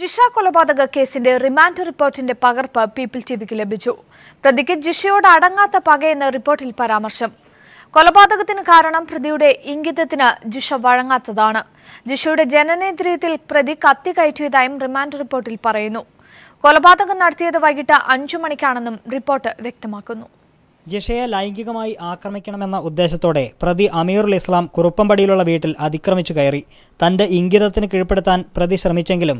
ജിഷ കൊലപാതക കേസിന്റെ റിമാൻഡ് റിപ്പോർട്ടിന്റെ പകർപ്പ് പീപ്പിൾ ടിവിക്ക് ലഭിച്ചു പ്രതിക്ക് ജിഷയോട് അടങ്ങാത്ത പകയെന്ന റിപ്പോർട്ടിൽ പരാമർശം കൊലപാതകത്തിന് കാരണം പ്രതിയുടെ ഇംഗിതത്തിന് ജിഷ വഴങ്ങാത്തതാണ് ജിഷയുടെ ജനനേന്ദ്രിയത്തിൽ പ്രതി കത്തി കയറ്റിയതായും റിമാൻഡ് റിപ്പോർട്ടിൽ പറയുന്നു കൊലപാതകം നടത്തിയത് വൈകിട്ട് അഞ്ചു മണിക്കാണെന്നും റിപ്പോർട്ട് വ്യക്തമാക്കുന്നു ജിഷയെ ലൈംഗികമായി ആക്രമിക്കണമെന്ന ഉദ്ദേശത്തോടെ പ്രതി അമീറുൽ ഇസ്ലാം കുറുപ്പമ്പടിയിലുള്ള വീട്ടിൽ അതിക്രമിച്ചു കയറി തന്റെ ഇംഗിതത്തിന് കീഴ്പ്പെടുത്താൻ പ്രതി ശ്രമിച്ചെങ്കിലും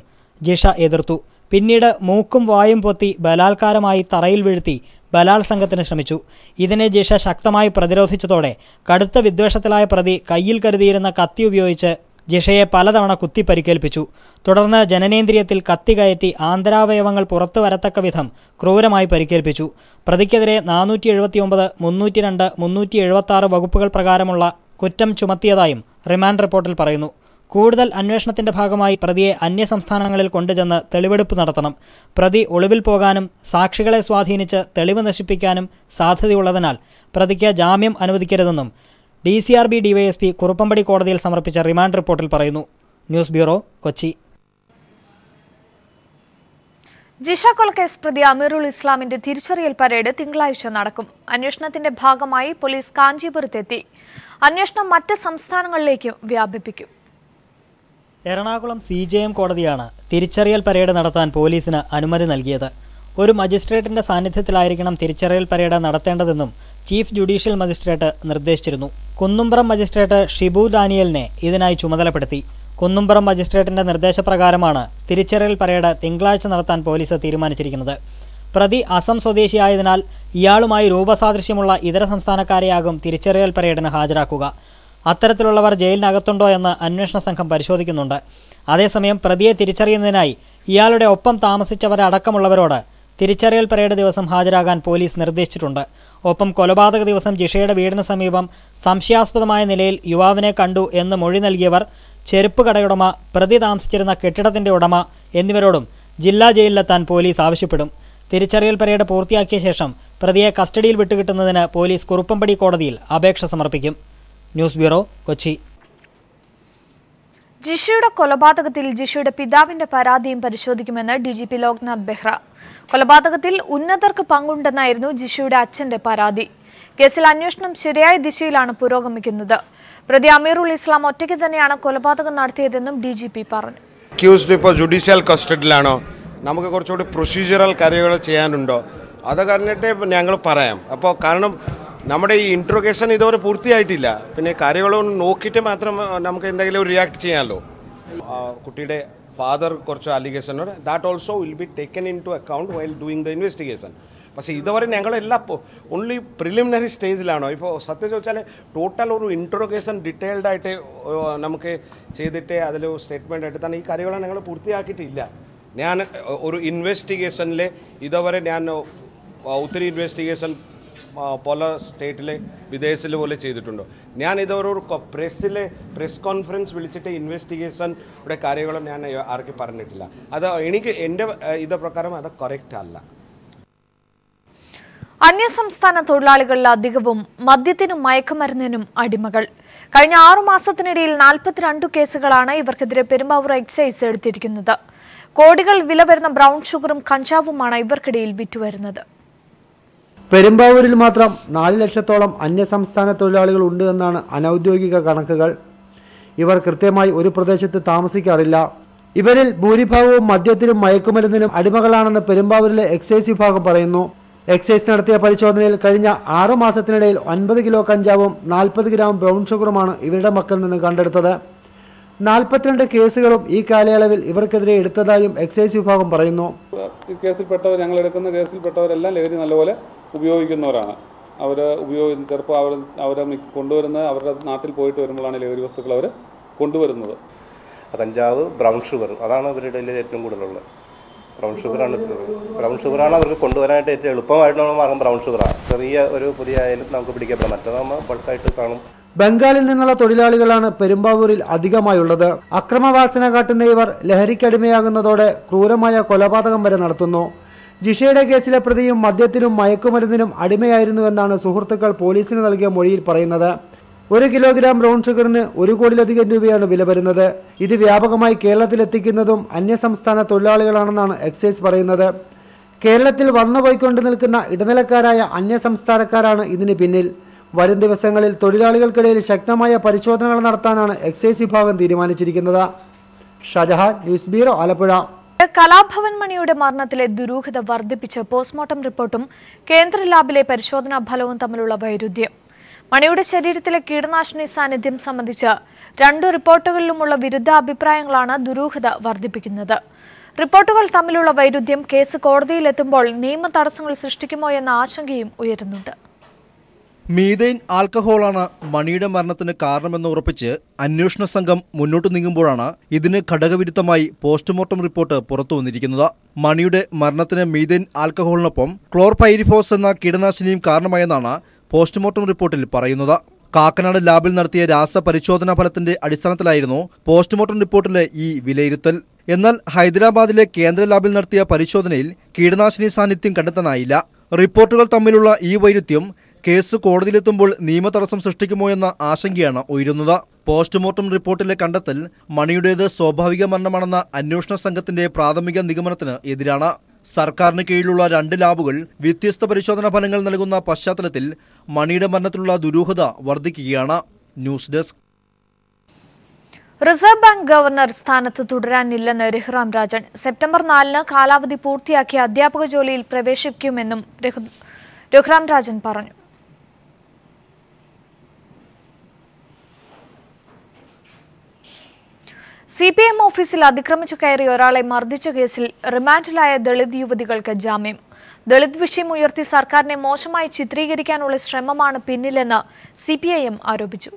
ജിഷ എതിർത്തു പിന്നീട് മൂക്കും വായും പൊത്തി ബലാത്കാരമായി തറയിൽ വീഴ്ത്തി ബലാത്സംഗത്തിന് ശ്രമിച്ചു ഇതിനെ ജിഷ ശക്തമായി പ്രതിരോധിച്ചതോടെ കടുത്ത വിദ്വേഷത്തിലായ പ്രതി കയ്യിൽ കരുതിയിരുന്ന കത്തി ഉപയോഗിച്ച് ജിഷയെ പലതവണ കുത്തി പരിക്കേൽപ്പിച്ചു തുടർന്ന് ജനനേന്ദ്രിയത്തിൽ കത്തി കയറ്റി ആന്തരാവയവങ്ങൾ പുറത്തു വരത്തക്ക വിധം ക്രൂരമായി പരിക്കേൽപ്പിച്ചു പ്രതിക്കെതിരെ നാനൂറ്റി എഴുപത്തിയൊമ്പത് മുന്നൂറ്റി രണ്ട് മുന്നൂറ്റി എഴുപത്തി വകുപ്പുകൾ പ്രകാരമുള്ള കുറ്റം ചുമത്തിയതായും റിമാൻഡ് റിപ്പോർട്ടിൽ പറയുന്നു കൂടുതൽ അന്വേഷണത്തിന്റെ ഭാഗമായി പ്രതിയെ അന്യസംസ്ഥാനങ്ങളിൽ കൊണ്ടുചെന്ന് തെളിവെടുപ്പ് നടത്തണം പ്രതി ഒളിവിൽ പോകാനും സാക്ഷികളെ സ്വാധീനിച്ച് തെളിവ് നശിപ്പിക്കാനും സാധ്യതയുള്ളതിനാൽ പ്രതിക്ക് ജാമ്യം അനുവദിക്കരുതെന്നും D C R B DYSP Kuruppampady കോടതിയിൽ സമർപ്പിച്ച റിമാൻഡ് റിപ്പോർട്ടിൽ പറയുന്നു ന്യൂസ് ബ്യൂറോ കൊച്ചി ജിഷ കൊൽക്കേസ് പ്രതി അമീറുൽ ഇസ്ലാമിന്റെ തിരിച്ചറിയൽ പരേഡ് തിങ്കളാഴ്ച നടക്കും അന്വേഷണത്തിന്റെ ഭാഗമായി പോലീസ് കാഞ്ചീപുരത്തെത്തി അന്വേഷണം മറ്റ് സംസ്ഥാനങ്ങളിലേക്കും വ്യാപിപ്പിക്കും എറണാകുളം സി ജെ എം കോടതിയാണ് തിരിച്ചറിയൽ പരേഡ് നടത്താൻ പോലീസിന് അനുമതി നൽകിയത് ഒരു മജിസ്ട്രേറ്റിന്റെ സാന്നിധ്യത്തിലായിരിക്കണം തിരിച്ചറിയൽ പരേഡ് നടത്തേണ്ടതെന്നും ചീഫ് ജുഡീഷ്യൽ മജിസ്ട്രേറ്റ് നിർദ്ദേശിച്ചിരുന്നു കുന്നുംപുറം മജിസ്ട്രേറ്റ് ഷിബു ഡാനിയലിനെ ഇതിനായി ചുമതലപ്പെടുത്തി കുന്നുംപുറം മജിസ്ട്രേറ്റിന്റെ നിർദ്ദേശപ്രകാരമാണ് തിരിച്ചറിയൽ പരേഡ് തിങ്കളാഴ്ച നടത്താൻ പോലീസ് തീരുമാനിച്ചിരിക്കുന്നത് പ്രതി അസം സ്വദേശിയായതിനാൽ ഇയാളുമായി രൂപസാദൃശ്യമുള്ള ഇതര സംസ്ഥാനക്കാരെയാകും തിരിച്ചറിയൽ പരേഡിന് ഹാജരാക്കുക അത്തരത്തിലുള്ളവർ ജയിലിനകത്തുണ്ടോ എന്ന് അന്വേഷണ സംഘം പരിശോധിക്കുന്നുണ്ട് അതേസമയം പ്രതിയെ തിരിച്ചറിയുന്നതിനായി ഇയാളുടെ ഒപ്പം താമസിച്ചവരടക്കമുള്ളവരോട് തിരിച്ചറിയൽ പരേഡ് ദിവസം ഹാജരാകാൻ പോലീസ് നിർദ്ദേശിച്ചിട്ടുണ്ട് ഒപ്പം കൊലപാതക ദിവസം ജിഷയുടെ വീടിന് സമീപം സംശയാസ്പദമായ നിലയിൽ യുവാവിനെ കണ്ടു എന്ന് മൊഴി നൽകിയവർ ചെരുപ്പ് കടയുടമ പ്രതി താമസിച്ചിരുന്ന കെട്ടിടത്തിൻ്റെ ഉടമ എന്നിവരോടും ജില്ലാ ജയിലിലെത്താൻ പോലീസ് ആവശ്യപ്പെടും തിരിച്ചറിയൽ പരേഡ് പൂർത്തിയാക്കിയ ശേഷം പ്രതിയെ കസ്റ്റഡിയിൽ വിട്ടുകിട്ടുന്നതിന് പോലീസ് കുറുപ്പമ്പടി കോടതിയിൽ അപേക്ഷ സമർപ്പിക്കും ന്യൂസ് ബ്യൂറോ കൊച്ചി ജിഷയുടെ കൊലപാതകത്തിൽ ജിഷയുടെ പിതാവിന്റെ പരാതിയും പരിശോധിക്കുമെന്ന് D G P Loknath Behera കൊലപാതകത്തിൽ ഉന്നതർക്ക് പങ്കുണ്ടെന്നായിരുന്നു ജിഷയുടെ അച്ഛന്റെ പരാതി കേസിൽ അന്വേഷണം ശരിയായ ദിശയിലാണ് പുരോഗമിക്കുന്നത് പ്രതി അമീറുൽ ഇസ്ലാം ഒറ്റയ്ക്ക് തന്നെയാണ് കൊലപാതകം നടത്തിയതെന്നും ഡി ജി പി പറഞ്ഞു ജുഡീഷ്യൽ കസ്റ്റഡിയിലാണോ നമുക്ക് കുറച്ചുകൂടി പ്രൊസീജിയറൽ കാര്യങ്ങൾ ചെയ്യാനുണ്ടോ അത് കഴിഞ്ഞിട്ട് ഞങ്ങൾ പറയാം അപ്പോൾ കാരണം നമ്മുടെ ഈ ഇൻട്രോഗേഷൻ ഇതുവരെ പൂർത്തിയായിട്ടില്ല പിന്നെ കാര്യങ്ങളൊന്ന് നോക്കിയിട്ട് മാത്രം നമുക്ക് എന്തെങ്കിലും റിയാക്ട് ചെയ്യാമല്ലോ കുട്ടിയുടെ ഫാദർ കുറച്ച് allegation that also will be taken into account while doing the investigation പക്ഷേ ഇതുവരെ ഞങ്ങളെല്ലാം ഓൺലി പ്രിലിമിനറി സ്റ്റേജിലാണോ ഇപ്പോൾ സത്യം ചോദിച്ചാൽ ടോട്ടൽ ഒരു ഇൻട്രോഗേഷൻ ഡീറ്റെയിൽഡ് ആയിട്ട് നമുക്ക് ചെയ്തിട്ട് അതിൽ സ്റ്റേറ്റ്മെൻ്റ് എടുത്താണ് ഈ കാര്യങ്ങളാണ് ഞങ്ങൾ പൂർത്തിയാക്കിയിട്ടില്ല ഞാൻ ഒരു ഇൻവെസ്റ്റിഗേഷനിൽ ഇതുവരെ ഞാൻ ഒത്തിരി ഇൻവെസ്റ്റിഗേഷൻ പല സ്റ്റേറ്റിൽ വിദേശത്തിൽ പോലെ ചെയ്തിട്ടുണ്ട് ഞാൻ ഇതൊരു പ്രസ്സിൽ പ്രസ് കോൺഫറൻസ് വിളിച്ചിട്ട് ഇൻവെസ്റ്റിഗേഷൻ്റെ കാര്യങ്ങളും ഞാൻ ആർക്കും പറഞ്ഞിട്ടില്ല അത് എനിക്ക് എൻ്റെ ഇത് പ്രകാരം അത് കറക്റ്റ് അല്ല അന്യസംസ്ഥാന തൊഴിലാളികളിൽ അധികവും മദ്യത്തിനും മയക്കുമരുന്നിനും അടിമകൾ കഴിഞ്ഞ ആറുമാസത്തിനിടയിൽ നാൽപ്പത്തിരണ്ട് കേസുകളാണ് ഇവർക്കെതിരെ പെരുമ്പാവൂർ എക്സൈസ് എടുത്തിരിക്കുന്നത് കോടികൾ വില വരുന്ന ബ്രൗൺ ഷുഗറും കഞ്ചാവുമാണ് ഇവർക്കിടയിൽ വിറ്റുവരുന്നത് പെരുമ്പാവൂരിൽ മാത്രം നാല് ലക്ഷത്തോളം അന്യസംസ്ഥാന തൊഴിലാളികൾ ഉണ്ട് എന്നാണ് അനൗദ്യോഗിക കണക്കുകൾ ഇവർ കൃത്യമായി ഒരു പ്രദേശത്ത് താമസിക്കാറില്ല ഇവരിൽ ഭൂരിഭാഗവും മദ്യത്തിനും മയക്കുമരുന്നിനും അടിമകളാണെന്ന് പെരുമ്പാവൂരിലെ എക്സൈസ് വിഭാഗം പറയുന്നു എക്സൈസ് നടത്തിയ പരിശോധനയിൽ കഴിഞ്ഞ ആറു മാസത്തിനിടയിൽ ഒൻപത് കിലോ കഞ്ചാവും നാൽപ്പത് ഗ്രാം ബ്രൗൺ ഷുഗറുമാണ് ഇവരുടെ മക്കളിൽ നിന്ന് കണ്ടെടുത്തത് നാൽപ്പത്തിരണ്ട് കേസുകളും ഈ കാലയളവിൽ ഇവർക്കെതിരെ എടുത്തതായും എക്സൈസ് വിഭാഗം പറയുന്നു കേസിൽപ്പെട്ടവർ ഞങ്ങൾ എടുക്കുന്ന കേസിൽപ്പെട്ടവരെല്ലാം ലഹരി നല്ലപോലെ ഉപയോഗിക്കുന്നവരാണ് അവർ ഉപയോഗിക്കുന്ന ചിലപ്പോൾ അവർ അവരെ കൊണ്ടുവരുന്നത് അവരുടെ നാട്ടിൽ പോയിട്ട് വരുമ്പോഴാണ് ലഹരി വസ്തുക്കൾ അവർ കൊണ്ടുവരുന്നത് കഞ്ചാവ് ബ്രൗൺ ഷുഗർ അതാണ് അവരുടെ ഇടയിൽ ഏറ്റവും കൂടുതലുള്ളത് ബ്രൗൺ ഷുഗറാണ് ബ്രൗൺ ഷുഗറാണ് അവർക്ക് കൊണ്ടുവരാനായിട്ട് ഏറ്റവും എളുപ്പമായിട്ടുള്ള മാർഗം ബ്രൗൺ ഷുഗറാണ് ചെറിയ ഒരു പുതിയ ആയാലും നമുക്ക് പിടിക്കാൻ മറ്റേത് നമ്മൾ ബൾക്കായിട്ട് കാണും ബംഗാളിൽ നിന്നുള്ള തൊഴിലാളികളാണ് പെരുമ്പാവൂരിൽ അധികമായുള്ളത് അക്രമവാസന കാട്ടുന്ന ഇവർ ലഹരിക്കടിമയാകുന്നതോടെ ക്രൂരമായ കൊലപാതകം വരെ നടത്തുന്നു ജിഷയുടെ കേസിലെ പ്രതിയും മദ്യത്തിനും മയക്കുമരുന്നിനും അടിമയായിരുന്നുവെന്നാണ് സുഹൃത്തുക്കൾ പോലീസിന് നൽകിയ മൊഴിയിൽ പറയുന്നത് ഒരു കിലോഗ്രാം ബ്രൗൺ ഷുഗറിന് ഒരു കോടിയിലധികം രൂപയാണ് വില വരുന്നത് ഇത് വ്യാപകമായി കേരളത്തിലെത്തിക്കുന്നതും അന്യസംസ്ഥാന തൊഴിലാളികളാണെന്നാണ് എക്സൈസ് പറയുന്നത് കേരളത്തിൽ വന്നു പോയിക്കൊണ്ട് നിൽക്കുന്ന ഇടനിലക്കാരായ അന്യസംസ്ഥാനക്കാരാണ് ഇതിന് പിന്നിൽ വരും ദിവസങ്ങളിൽ തൊഴിലാളികൾക്കിടയിൽ ശക്തമായ പരിശോധനകൾ നടത്താനാണ് എക്സൈസ് വിഭാഗം തീരുമാനിച്ചിരിക്കുന്നത് ഷജഹാൻ ന്യൂസ് ബ്യൂറോ ആലപ്പുഴ കലാഭവൻ മണിയുടെ മരണത്തിലെ ദുരൂഹത വർദ്ധിപ്പിച്ച് പോസ്റ്റ്മോർട്ടം റിപ്പോർട്ടും കേന്ദ്ര ലാബിലെ പരിശോധനാ ഫലവും തമ്മിലുള്ള വൈരുദ്ധ്യം മണിയുടെ ശരീരത്തിലെ കീടനാശിനി സാന്നിധ്യം സംബന്ധിച്ച് രണ്ടു റിപ്പോർട്ടുകളിലുമുള്ള വിരുദ്ധ അഭിപ്രായങ്ങളാണ് ദുരൂഹത വർദ്ധിപ്പിക്കുന്നത് റിപ്പോർട്ടുകൾ തമ്മിലുള്ള വൈരുദ്ധ്യം കേസ് കോടതിയിലെത്തുമ്പോൾ നിയമ തടസ്സങ്ങൾ സൃഷ്ടിക്കുമോ എന്ന ആശങ്കയും ഉയരുന്നുണ്ട് മീതൈൻ ആൽക്കഹോളാണ് മണിയുടെ മരണത്തിന് കാരണമെന്ന് ഉറപ്പിച്ച് അന്വേഷണ സംഘം മുന്നോട്ട് നീങ്ങുമ്പോഴാണ് ഇതിന് ഘടകവിരുദ്ധമായി പോസ്റ്റ്മോർട്ടം റിപ്പോർട്ട് പുറത്തു വന്നിരിക്കുന്നത് മണിയുടെ മരണത്തിന് മീതൈൻ ആൽക്കഹോളിനൊപ്പം ക്ലോർപൈരിഫോസ് എന്ന കീടനാശിനിയും കാരണമായെന്നാണ് പോസ്റ്റ്മോർട്ടം റിപ്പോർട്ടിൽ പറയുന്നത് കാക്കനാട് ലാബിൽ നടത്തിയ രാസപരിശോധനാ ഫലത്തിന്റെ അടിസ്ഥാനത്തിലായിരുന്നു പോസ്റ്റ്മോർട്ടം റിപ്പോർട്ടിലെ ഈ വിലയിരുത്തൽ എന്നാൽ ഹൈദരാബാദിലെ കേന്ദ്ര ലാബിൽ നടത്തിയ പരിശോധനയിൽ കീടനാശിനി സാന്നിധ്യം കണ്ടെത്താനായില്ല റിപ്പോർട്ടുകൾ തമ്മിലുള്ള ഈ വൈരുദ്ധ്യം കേസ് കോടതിയിലെത്തുമ്പോൾ നിയമതടസ്സം സൃഷ്ടിക്കുമോ എന്ന ആശങ്കയാണ് ഉയരുന്നത് പോസ്റ്റ്മോർട്ടം റിപ്പോർട്ടിലെ കണ്ടെത്തൽ മണിയുടേത് സ്വാഭാവിക മരണമാണെന്ന അന്വേഷണ സംഘത്തിന്റെ പ്രാഥമിക നിഗമനത്തിന് എതിരാണ് സർക്കാരിന് കീഴിലുള്ള രണ്ട് ലാബുകൾ വ്യത്യസ്ത പരിശോധനാ ഫലങ്ങൾ നൽകുന്ന പശ്ചാത്തലത്തിൽ മണിയുടെ മരണത്തിലുള്ള ദുരൂഹത വർദ്ധിക്കുകയാണ് news desk Reserve Bank governor സ്ഥാനത്ത് തുടരാനില്ലെന്ന് രഘുറാം രാജൻ സെപ്റ്റംബർ നാലിന് കാലാവധി പൂർത്തിയാക്കി അധ്യാപക ജോലിയിൽ പ്രവേശിക്കുമെന്നും രഘുറാം രാജൻ പറഞ്ഞു സി പി എം ഓഫീസിൽ അതിക്രമിച്ചു കയറി ഒരാളെ മർദ്ദിച്ച കേസിൽ റിമാൻഡിലായ ദളിത് യുവതികൾക്ക് ജാമ്യം ദളിത് വിഷയം ഉയർത്തി സർക്കാരിനെ മോശമായി ചിത്രീകരിക്കാനുള്ള ശ്രമമാണ് പിന്നിലെന്ന് സി പി ഐ എം ആരോപിച്ചു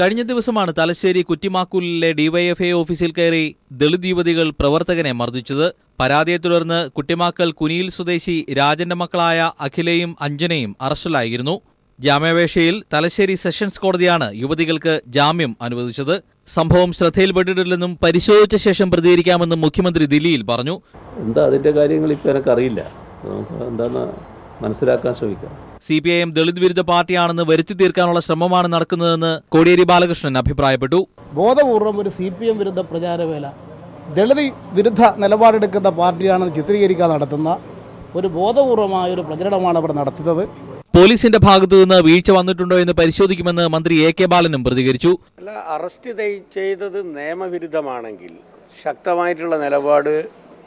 കഴിഞ്ഞ ദിവസമാണ് തലശ്ശേരി കുറ്റിമാക്കൂലിലെ ഡിവൈഎഫ്ഐ ഓഫീസിൽ കയറി ദളിത് യുവതികൾ പ്രവർത്തകനെ മർദ്ദിച്ചത് പരാതിയെ തുടർന്ന് കുറ്റിമാക്കൽ കുനിയിൽ സ്വദേശി രാജന്റെ മക്കളായ അഖിലയും അഞ്ജനയും അറസ്റ്റിലായിരുന്നു ജാമ്യാപേക്ഷയിൽ തലശ്ശേരി സെഷൻസ് കോടതിയാണ് യുവതികൾക്ക് ജാമ്യം അനുവദിച്ചത് സംഭവം ശ്രദ്ധയിൽപ്പെട്ടിട്ടില്ലെന്നും പരിശോധിച്ച ശേഷം പ്രതികരിക്കാമെന്നും മുഖ്യമന്ത്രി ദില്ലിയിൽ പറഞ്ഞു എന്താ അതിന്റെ കാര്യങ്ങൾ ഇപ്പോൾ എനിക്കറിയില്ല മനസ്സിലാക്കാൻ ശ്രമിക്കാം സി പി ഐ എം ദളിത് വിരുദ്ധ പാർട്ടിയാണെന്ന് വരുത്തി തീർക്കാനുള്ള ശ്രമമാണ് നടക്കുന്നതെന്ന് കോടിയേരി ബാലകൃഷ്ണൻ അഭിപ്രായപ്പെട്ടു ബോധപൂർവം ഒരു സി പി എം വിരുദ്ധ പ്രചാരവേല ദളിത് വിരുദ്ധ നിലപാടെടുക്കുന്ന പാർട്ടിയാണെന്ന് ചിത്രീകരിക്കാൻ നടത്തുന്ന ഒരു ബോധപൂർവമായ ഒരു പ്രചരണമാണ് അവർ നടത്തുന്നത് പോലീസിന്റെ ഭാഗത്തുനിന്ന് വീഴ്ച വന്നിട്ടുണ്ടോ എന്ന് പരിശോധിക്കുമെന്ന് മന്ത്രി എ കെ ബാലനും പ്രതികരിച്ചു അല്ല അറസ്റ്റ് ചെയ്തത് നിയമവിരുദ്ധമാണെങ്കിൽ ശക്തമായിട്ടുള്ള നിലപാട്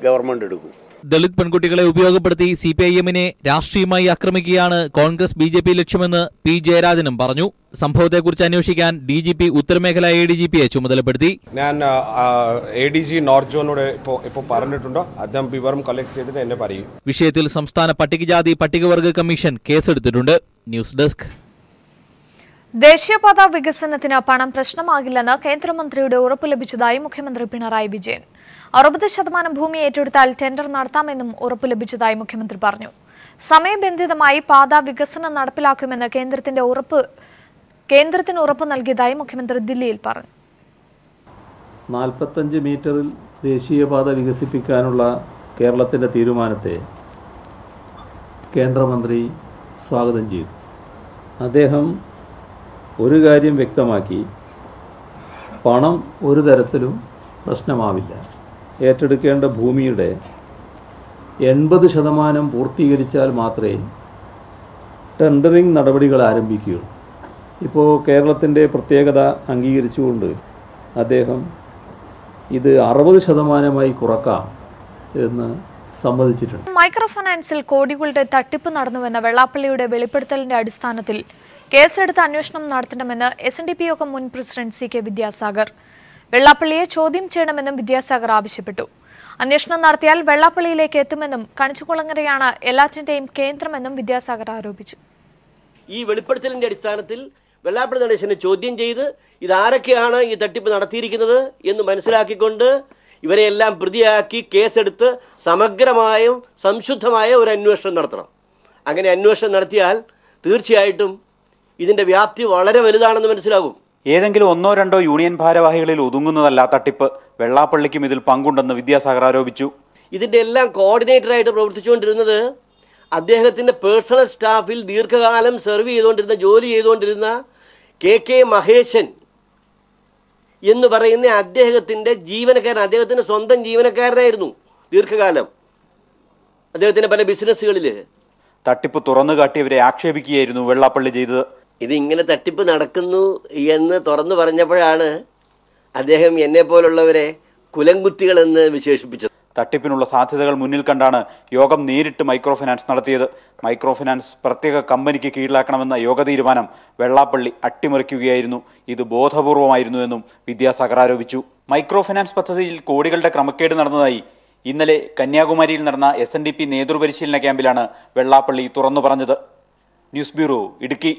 ഗവൺമെന്റ് എടുക്കും ദളിത് പെൺകുട്ടികളെ ഉപയോഗപ്പെടുത്തി സി പി ഐ എമ്മിനെ രാഷ്ട്രീയമായി ആക്രമിക്കുകയാണ് കോൺഗ്രസ് ബി ജെ പി ലക്ഷ്യമെന്ന് പി ജയരാജനും പറഞ്ഞു സംഭവത്തെക്കുറിച്ച് അന്വേഷിക്കാൻ ഡി ജി പി ഉത്തരമേഖല എ ഡി ജി പിയെ ചുമതലപ്പെടുത്തി ഞാൻ എ ഡി ജി നോർത്ത് ജോണിനോട് ഇപ്പോൾ ഇപ്പോൾ പറഞ്ഞിട്ടുണ്ടോ അദ്ദേഹം വിവരം കളക്ട് ചെയ്തിട്ട് എന്നെ പറയും വിഷയത്തിൽ സംസ്ഥാന പട്ടികജാതി പട്ടികവർഗ കമ്മീഷൻ കേസെടുത്തിട്ടുണ്ട് ന്യൂസ് ഡെസ്ക് ദേശീയപാത വികസനത്തിന് പണം പ്രശ്നമാകില്ലെന്ന് കേന്ദ്രമന്ത്രിയുടെ ഉറപ്പ് ലഭിച്ചതായി മുഖ്യമന്ത്രി പിണറായി വിജയൻ അറുപത് ശതമാനം ഭൂമി ഏറ്റെടുത്താൽ ടെൻഡർ നടത്താമെന്നും ഉറപ്പ് ലഭിച്ചതായി മുഖ്യമന്ത്രി പറഞ്ഞു സമയബന്ധിതമായി പാത വികസനം നടപ്പിലാക്കുമെന്ന് കേന്ദ്രത്തിന്റെ ഉറപ്പ് കേന്ദ്രത്തിന് ഉറപ്പ് നൽകിയതായി മുഖ്യമന്ത്രി ദില്ലിയിൽ പറഞ്ഞു നാൽപ്പത്തഞ്ച് മീറ്ററിൽ ദേശീയപാത വികസിപ്പിക്കാനുള്ള കേരളത്തിൻ്റെ തീരുമാനത്തെ കേന്ദ്രമന്ത്രി സ്വാഗതം ചെയ്തു അദ്ദേഹം ഒരു കാര്യം വ്യക്തമാക്കി പണം ഒരു തരത്തിലും പ്രശ്നമാവില്ല ഏറ്റെടുക്കേണ്ട ഭൂമിയുടെ എൺപത് ശതമാനം പൂർത്തീകരിച്ചാൽ മാത്രമേ ടെൻഡറിങ് നടപടികൾ ആരംഭിക്കുകയുള്ളൂ ഇപ്പോൾ കേരളത്തിൻ്റെ പ്രത്യേകത അംഗീകരിച്ചുകൊണ്ട് അദ്ദേഹം ഇത് അറുപത് ശതമാനമായി കുറക്കാം എന്ന് സമ്മതിച്ചിട്ടുണ്ട് മൈക്രോ ഫൈനാൻസിൽ കോടികളുടെ തട്ടിപ്പ് നടന്നുവെന്ന വെള്ളാപ്പള്ളിയുടെ വെളിപ്പെടുത്തലിന്റെ അടിസ്ഥാനത്തിൽ കേസെടുത്ത് അന്വേഷണം നടത്തണമെന്ന് എസ് എൻ ഡി പി യോഗം മുൻ പ്രസിഡന്റ് സി കെ വിദ്യാസാഗർ വെള്ളാപ്പള്ളിയെ ചോദ്യം ചെയ്യണമെന്നും വിദ്യാസാഗർ ആവശ്യപ്പെട്ടു അന്വേഷണം നടത്തിയാൽ വെള്ളാപ്പള്ളിയിലേക്ക് എത്തുമെന്നും കണിച്ചുകുളങ്ങരയാണ് എല്ലാറ്റിന്റെയും കേന്ദ്രമെന്നും വിദ്യാസാഗർ ആരോപിച്ചു ഈ വെളിപ്പെടുത്തലിന്റെ അടിസ്ഥാനത്തിൽ വെള്ളാപ്പള്ളി നടേശനെ ചോദ്യം ചെയ്ത് ഇതാരൊക്കെയാണ് ഈ തട്ടിപ്പ് നടത്തിയിരിക്കുന്നത് എന്ന് മനസ്സിലാക്കിക്കൊണ്ട് ഇവരെയെല്ലാം പ്രതിയാക്കി കേസെടുത്ത് സമഗ്രമായും സംശുദ്ധമായ ഒരു അന്വേഷണം നടത്തണം അങ്ങനെ അന്വേഷണം നടത്തിയാൽ തീർച്ചയായിട്ടും ഇതിൻ്റെ വ്യാപ്തി വളരെ വലുതാണെന്ന് മനസ്സിലാകും ഏതെങ്കിലും ഒന്നോ രണ്ടോ യൂണിയൻ ഭാരവാഹികളിൽ ഒതുങ്ങുന്നതല്ല തട്ടിപ്പ് വെള്ളാപ്പള്ളിക്കും ഇതിൽ പങ്കുണ്ടെന്ന് വിദ്യാസാഗർ ആരോപിച്ചു ഇതിന്റെ എല്ലാം കോർഡിനേറ്ററായിട്ട് പ്രവർത്തിച്ചുകൊണ്ടിരുന്നത് അദ്ദേഹത്തിന്റെ പേഴ്സണൽ സ്റ്റാഫിൽ ദീർഘകാലം സെർവ് ചെയ്തുകൊണ്ടിരുന്ന ജോലി ചെയ്തുകൊണ്ടിരുന്ന കെ കെ മഹേശൻ എന്ന് പറയുന്ന അദ്ദേഹത്തിന്റെ ജീവനക്കാരൻ അദ്ദേഹത്തിന്റെ സ്വന്തം ജീവനക്കാരനായിരുന്നു ദീർഘകാലം അദ്ദേഹത്തിന്റെ പല ബിസിനസ്സുകളില് തട്ടിപ്പ് തുറന്നു കാട്ടിയവരെ ആക്ഷേപിക്കുകയായിരുന്നു വെള്ളാപ്പള്ളി ചെയ്തത് ഇതിങ്ങനെ തട്ടിപ്പ് നടക്കുന്നു എന്ന് തുറന്നു പറഞ്ഞപ്പോഴാണ് അദ്ദേഹം പോലുള്ളവരെ കുലങ്കുത്തികളെന്ന് വിശേഷിപ്പിച്ചത് തട്ടിപ്പിനുള്ള സാധ്യതകൾ മുന്നിൽ കണ്ടാണ് യോഗം നേരിട്ട് മൈക്രോ ഫിനാൻസ് നടത്തിയത് മൈക്രോ ഫിനാൻസ് പ്രത്യേക കമ്പനിക്ക് കീഴിലാക്കണമെന്ന യോഗ തീരുമാനം വെള്ളാപ്പള്ളി അട്ടിമറിക്കുകയായിരുന്നു ഇത് ബോധപൂർവമായിരുന്നു എന്നും വിദ്യാസാഗർ ആരോപിച്ചു മൈക്രോ ഫിനാൻസ് പദ്ധതിയിൽ കോടികളുടെ ക്രമക്കേട് നടന്നതായി ഇന്നലെ കന്യാകുമാരിയിൽ നടന്ന എസ് എൻ ഡി പി നേതൃപരിശീലന ക്യാമ്പിലാണ് വെള്ളാപ്പള്ളി തുറന്നു പറഞ്ഞത് ന്യൂസ് ബ്യൂറോ ഇടുക്കി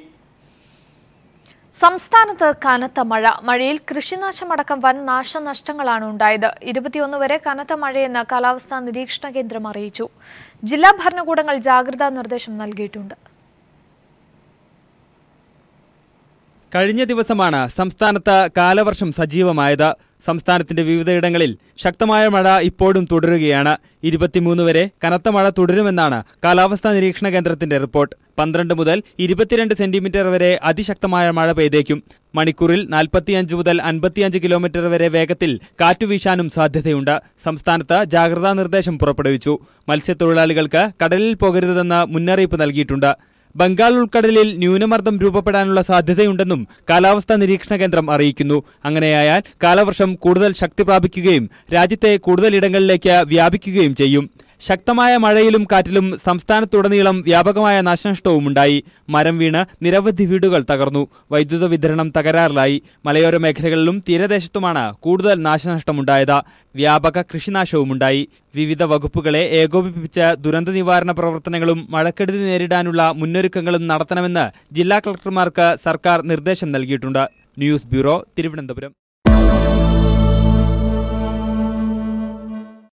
സംസ്ഥാനത്ത് കനത്ത മഴ മഴയിൽ കൃഷിനാശമടക്കം വൻ നാശനഷ്ടങ്ങളാണ് ഉണ്ടായത് ഇരുപത്തിയൊന്ന് വരെ കനത്ത മഴയെന്ന് കാലാവസ്ഥാ നിരീക്ഷണ കേന്ദ്രം അറിയിച്ചു ജില്ലാ ഭരണകൂടങ്ങൾ ജാഗ്രതാ നിർദ്ദേശം നൽകിയിട്ടുണ്ട് കഴിഞ്ഞ ദിവസമാണ് സംസ്ഥാനത്ത് കാലവർഷം സജീവമായത് സംസ്ഥാനത്തിന്റെ വിവിധയിടങ്ങളിൽ ശക്തമായ മഴ ഇപ്പോഴും തുടരുകയാണ് ഇരുപത്തിമൂന്ന് വരെ കനത്ത മഴ തുടരുമെന്നാണ് കാലാവസ്ഥാ നിരീക്ഷണ കേന്ദ്രത്തിന്റെ റിപ്പോർട്ട് പന്ത്രണ്ട് മുതൽ ഇരുപത്തിരണ്ട് സെന്റിമീറ്റർ വരെ അതിശക്തമായ മഴ പെയ്തേക്കും മണിക്കൂറിൽ നാൽപ്പത്തിയഞ്ച് മുതൽ അൻപത്തിയഞ്ച് കിലോമീറ്റർ വരെ വേഗത്തിൽ കാറ്റ് വീശാനും സാധ്യതയുണ്ട് സംസ്ഥാനത്ത് ജാഗ്രതാ നിർദ്ദേശം പുറപ്പെടുവിച്ചു മത്സ്യത്തൊഴിലാളികൾക്ക് കടലിൽ പോകരുതെന്ന് മുന്നറിയിപ്പ് നൽകിയിട്ടുണ്ട് ബംഗാൾ ഉൾക്കടലിൽ ന്യൂനമർദ്ദം രൂപപ്പെടാനുള്ള സാധ്യതയുണ്ടെന്നും കാലാവസ്ഥാ നിരീക്ഷണ കേന്ദ്രം അറിയിക്കുന്നു അങ്ങനെയായാൽ കാലവർഷം കൂടുതൽ ശക്തി പ്രാപിക്കുകയും രാജ്യത്തെ കൂടുതൽ ഇടങ്ങളിലേക്ക് വ്യാപിക്കുകയും ചെയ്യും ശക്തമായ മഴയിലും കാറ്റിലും സംസ്ഥാനത്തുടനീളം വ്യാപകമായ നാശനഷ്ടവുമുണ്ടായി മരം വീണ് നിരവധി വീടുകൾ തകർന്നു വൈദ്യുത വിതരണം തകരാറിലായി മലയോര മേഖലകളിലും തീരദേശത്തുമാണ് കൂടുതൽ നാശനഷ്ടമുണ്ടായത് വ്യാപക കൃഷിനാശവുമുണ്ടായി വിവിധ വകുപ്പുകളെ ഏകോപിപ്പിച്ച് ദുരന്ത നിവാരണ പ്രവർത്തനങ്ങളും മഴക്കെടുതി നേരിടാനുള്ള മുന്നൊരുക്കങ്ങളും നടത്തണമെന്ന് ജില്ലാ കളക്ടർമാർക്ക് സർക്കാർ നിർദ്ദേശം നൽകിയിട്ടുണ്ട് ന്യൂസ് ബ്യൂറോ തിരുവനന്തപുരം